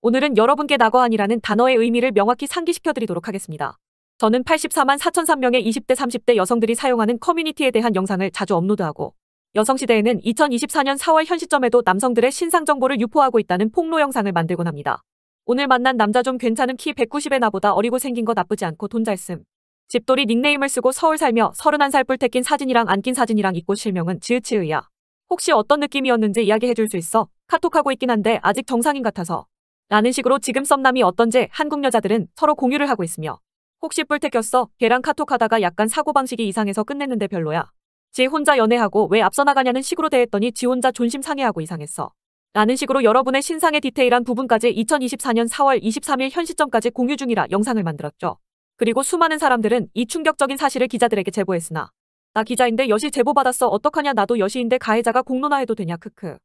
오늘은 여러분께 낙어안이라는 단어의 의미를 명확히 상기시켜드리도록 하겠습니다. 저는 84만 4천3명의 20대 30대 여성들이 사용하는 커뮤니티에 대한 영상을 자주 업로드하고 여성시대에는 2024년 4월 현 시점에도 남성들의 신상 정보를 유포하고 있다는 폭로 영상을 만들곤 합니다. 오늘 만난 남자 좀 괜찮은 키 190에 나보다 어리고 생긴 거 나쁘지 않고 돈잘 씀. 집돌이 닉네임을 쓰고 서울 살며 31살 뿔테 낀 사진이랑 안 낀 사진이랑 입고 실명은 지으치의야. 혹시 어떤 느낌이었는지 이야기해줄 수 있어? 카톡하고 있긴 한데 아직 정상인 같아서. 라는 식으로 지금 썸남이 어떤지 한국 여자들은 서로 공유를 하고 있으며 혹시 뿔테 꼈어 걔랑 카톡하다가 약간 사고방식이 이상해서 끝냈는데 별로야. 지 혼자 연애하고 왜 앞서 나가냐는 식으로 대했더니 지 혼자 존심 상해하고 이상했어. 라는 식으로 여러분의 신상의 디테일한 부분까지 2024년 4월 23일 현 시점까지 공유 중이라 영상을 만들었죠. 그리고 수많은 사람들은 이 충격적인 사실을 기자들에게 제보했으나 나 기자인데 여시 제보받았어 어떡하냐 나도 여시인데 가해자가 공론화해도 되냐 크크.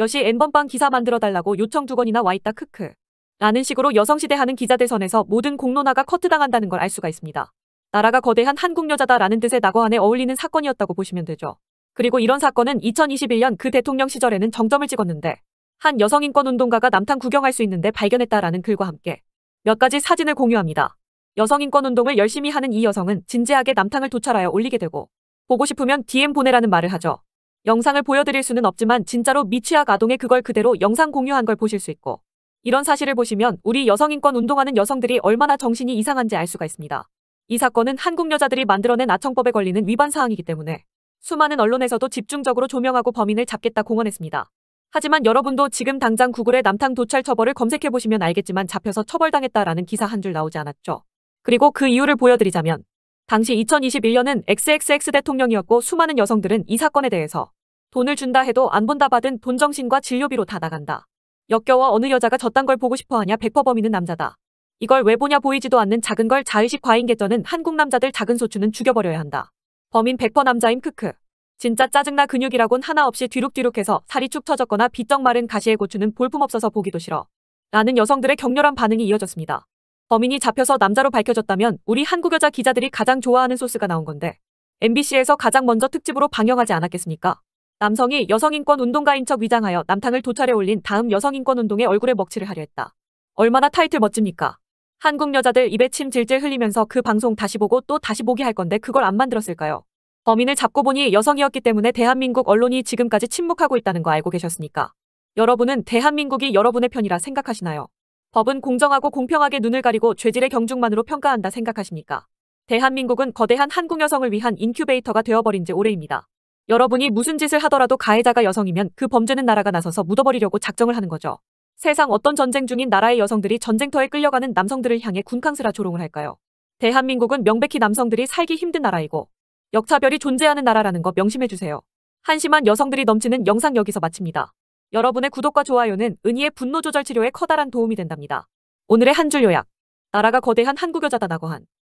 여시 N번방 기사 만들어달라고 요청 두 건이나 와있다 크크. 라는 식으로 여성시대 하는 기자들 선에서 모든 공론화가 커트당한다는 걸 알 수가 있습니다. 나라가 거대한 한국 여자다라는 뜻의 낙어안에 어울리는 사건이었다고 보시면 되죠. 그리고 이런 사건은 2021년 그 대통령 시절에는 정점을 찍었는데 한 여성인권운동가가 남탕 구경할 수 있는데 발견했다라는 글과 함께 몇 가지 사진을 공유합니다. 여성인권운동을 열심히 하는 이 여성은 진지하게 남탕을 도찰하여 올리게 되고 보고 싶으면 DM 보내라는 말을 하죠. 영상을 보여드릴 수는 없지만 진짜로 미취학 아동의 그걸 그대로 영상 공유한 걸 보실 수 있고 이런 사실을 보시면 우리 여성인권 운동하는 여성들이 얼마나 정신이 이상한지 알 수가 있습니다. 이 사건은 한국 여자들이 만들어낸 아청법에 걸리는 위반 사항이기 때문에 수많은 언론에서도 집중적으로 조명하고 범인을 잡겠다 공언했습니다. 하지만 여러분도 지금 당장 구글에 남탕 도찰 처벌을 검색해보시면 알겠지만 잡혀서 처벌당했다라는 기사 한 줄 나오지 않았죠. 그리고 그 이유를 보여드리자면 당시 2021년은 XXX 대통령이었고 수많은 여성들은 이 사건에 대해서 돈을 준다 해도 안 본다 받은 돈 정신과 진료비로 다 나간다. 역겨워 어느 여자가 저딴 걸 보고 싶어하냐 백퍼 범인은 남자다. 이걸 왜 보냐 보이지도 않는 작은 걸 자의식 과잉 개쩌는 한국 남자들 작은 소추는 죽여버려야 한다. 범인 백퍼 남자임 크크. 진짜 짜증나 근육이라곤 하나 없이 뒤룩뒤룩해서 살이 축 처졌거나 비쩍 마른 가시에 고추는 볼품없어서 보기도 싫어. 라는 여성들의 격렬한 반응이 이어졌습니다. 범인이 잡혀서 남자로 밝혀졌다면 우리 한국 여자 기자들이 가장 좋아하는 소스가 나온 건데 MBC에서 가장 먼저 특집으로 방영하지 않았겠습니까? 남성이 여성인권 운동가인 척 위장하여 남탕을 도찰해 올린 다음 여성인권 운동의 얼굴에 먹칠을 하려 했다. 얼마나 타이틀 멋집니까? 한국 여자들 입에 침 질질 흘리면서 그 방송 다시 보고 또 다시 보기 할 건데 그걸 안 만들었을까요? 범인을 잡고 보니 여성이었기 때문에 대한민국 언론이 지금까지 침묵하고 있다는 거 알고 계셨습니까 여러분은 대한민국이 여러분의 편이라 생각하시나요? 법은 공정하고 공평하게 눈을 가리고 죄질의 경중만으로 평가한다 생각하십니까? 대한민국은 거대한 한국 여성을 위한 인큐베이터가 되어버린 지 오래입니다. 여러분이 무슨 짓을 하더라도 가해자가 여성이면 그 범죄는 나라가 나서서 묻어버리려고 작정을 하는 거죠. 세상 어떤 전쟁 중인 나라의 여성들이 전쟁터에 끌려가는 남성들을 향해 군캉스라 조롱을 할까요? 대한민국은 명백히 남성들이 살기 힘든 나라이고 역차별이 존재하는 나라라는 거 명심해주세요. 한심한 여성들이 넘치는 영상 여기서 마칩니다. 여러분의 구독과 좋아요는 은희의 분노 조절 치료에 커다란 도움이 된답니다. 오늘의 한 줄 요약. 나라가 거대한 한국여자다 나거한.